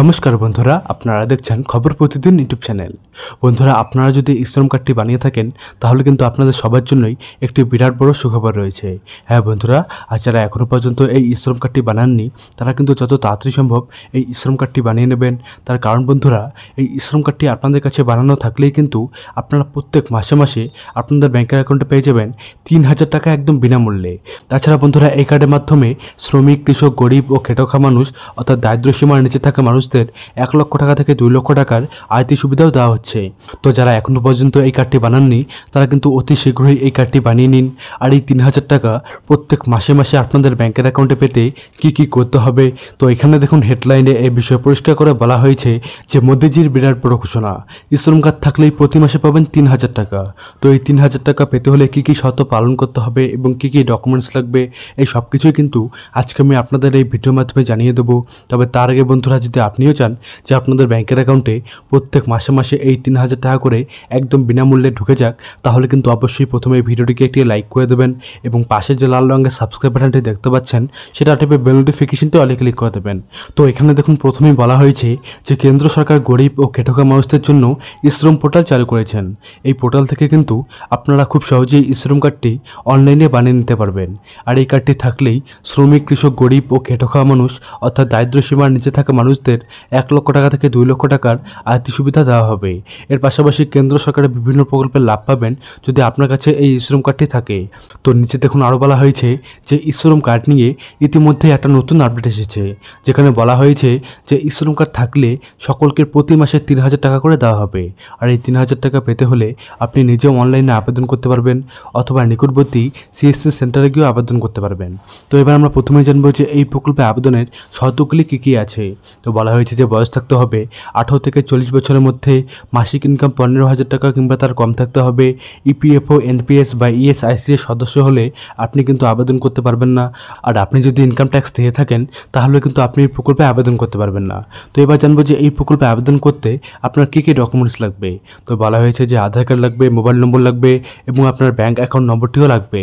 নমস্কার বন্ধুরা আপনারা দেখছেন খবর প্রতিদিন ইউটিউব চ্যানেল বন্ধুরা আপনারা যদি ইসলাম কার্ডটি বানিয়ে থাকেন তাহলে কিন্তু আপনাদের সবার জন্যই একটি বিরাট বড় সুখবর রয়েছে হ্যাঁ বন্ধুরা আর যারা এখনও পর্যন্ত এই ইসলাম কার্ডটি বানাননি তারা কিন্তু যত তাড়াতাড়ি সম্ভব এই ইসলাম কার্ডটি বানিয়ে নেবেন তার কারণ বন্ধুরা এই ইসলাম কার্ডটি আপনাদের কাছে বানানো থাকলেই কিন্তু আপনারা প্রত্যেক মাসে মাসে আপনাদের ব্যাংকের অ্যাকাউন্টে পেয়ে যাবেন তিন হাজার টাকা একদম বিনামূল্যে তাছাড়া বন্ধুরা এই কার্ডের মাধ্যমে শ্রমিক কৃষক গরিব ও খেটোখা মানুষ অর্থাৎ সীমার নিচে থাকা মানুষ মানুষদের এক লক্ষ টাকা থেকে দুই লক্ষ টাকার আর্থিক সুবিধাও দেওয়া হচ্ছে তো যারা এখনও পর্যন্ত এই কার্ডটি বানাননি তারা কিন্তু অতি শীঘ্রই এই কার্ডটি বানিয়ে নিন আর এই তিন হাজার টাকা প্রত্যেক মাসে মাসে আপনাদের ব্যাংকের অ্যাকাউন্টে পেতে কি কি করতে হবে তো এখানে দেখুন হেডলাইনে এই বিষয়ে পরিষ্কার করে বলা হয়েছে যে মোদিজির বিরাট বড় ঘোষণা ইসলাম কার্ড থাকলেই প্রতি মাসে পাবেন তিন হাজার টাকা তো এই তিন হাজার টাকা পেতে হলে কি কি শর্ত পালন করতে হবে এবং কি কি ডকুমেন্টস লাগবে এই সব কিছুই কিন্তু আজকে আমি আপনাদের এই ভিডিওর মাধ্যমে জানিয়ে দেবো তবে তার আগে বন্ধুরা যদি আপনিও চান যে আপনাদের ব্যাংকের অ্যাকাউন্টে প্রত্যেক মাসে মাসে এই তিন হাজার টাকা করে একদম বিনামূল্যে ঢুকে যাক তাহলে কিন্তু অবশ্যই প্রথমে এই ভিডিওটিকে একটি লাইক করে দেবেন এবং পাশে যে লাল রঙের সাবস্ক্রাইব বাটনটি দেখতে পাচ্ছেন সেটা টিপে বেল নোটিফিকেশনটি অলে ক্লিক করে দেবেন তো এখানে দেখুন প্রথমেই বলা হয়েছে যে কেন্দ্র সরকার গরিব ও কেটকা মানুষদের জন্য ইশ্রম পোর্টাল চালু করেছেন এই পোর্টাল থেকে কিন্তু আপনারা খুব সহজেই ইশ্রম কার্ডটি অনলাইনে বানিয়ে নিতে পারবেন আর এই কার্ডটি থাকলেই শ্রমিক কৃষক গরিব ও খেটোখা মানুষ অর্থাৎ দারিদ্র সীমার নিচে থাকা মানুষদের শিক্ষার্থীদের এক লক্ষ টাকা থেকে দুই লক্ষ টাকার আর্থিক সুবিধা দেওয়া হবে এর পাশাপাশি কেন্দ্র সরকারের বিভিন্ন প্রকল্পের লাভ পাবেন যদি আপনার কাছে এই শ্রম কার্ডটি থাকে তো নিচে দেখুন আরও বলা হয়েছে যে শ্রম কার্ড নিয়ে ইতিমধ্যে একটা নতুন আপডেট এসেছে যেখানে বলা হয়েছে যে শ্রম কার্ড থাকলে সকলকে প্রতি মাসে তিন হাজার টাকা করে দেওয়া হবে আর এই তিন হাজার টাকা পেতে হলে আপনি নিজেও অনলাইনে আবেদন করতে পারবেন অথবা নিকটবর্তী সিএসসি সেন্টারে গিয়েও আবেদন করতে পারবেন তো এবার আমরা প্রথমেই জানবো যে এই প্রকল্পে আবেদনের শর্তগুলি কী কী আছে তো বলা বলা হয়েছে যে বয়স থাকতে হবে আঠারো থেকে চল্লিশ বছরের মধ্যে মাসিক ইনকাম পনেরো হাজার টাকা কিংবা তার কম থাকতে হবে ইপিএফও e এনপিএস বা ইএসআইসি e এর সদস্য হলে আপনি কিন্তু আবেদন করতে পারবেন না আর আপনি যদি ইনকাম ট্যাক্স দিয়ে থাকেন তাহলে কিন্তু আপনি এই প্রকল্পে আবেদন করতে পারবেন না তো এবার জানবো যে এই প্রকল্পে আবেদন করতে আপনার কী কী ডকুমেন্টস লাগবে তো বলা হয়েছে যে আধার কার্ড লাগবে মোবাইল নম্বর লাগবে এবং আপনার ব্যাঙ্ক অ্যাকাউন্ট নম্বরটিও লাগবে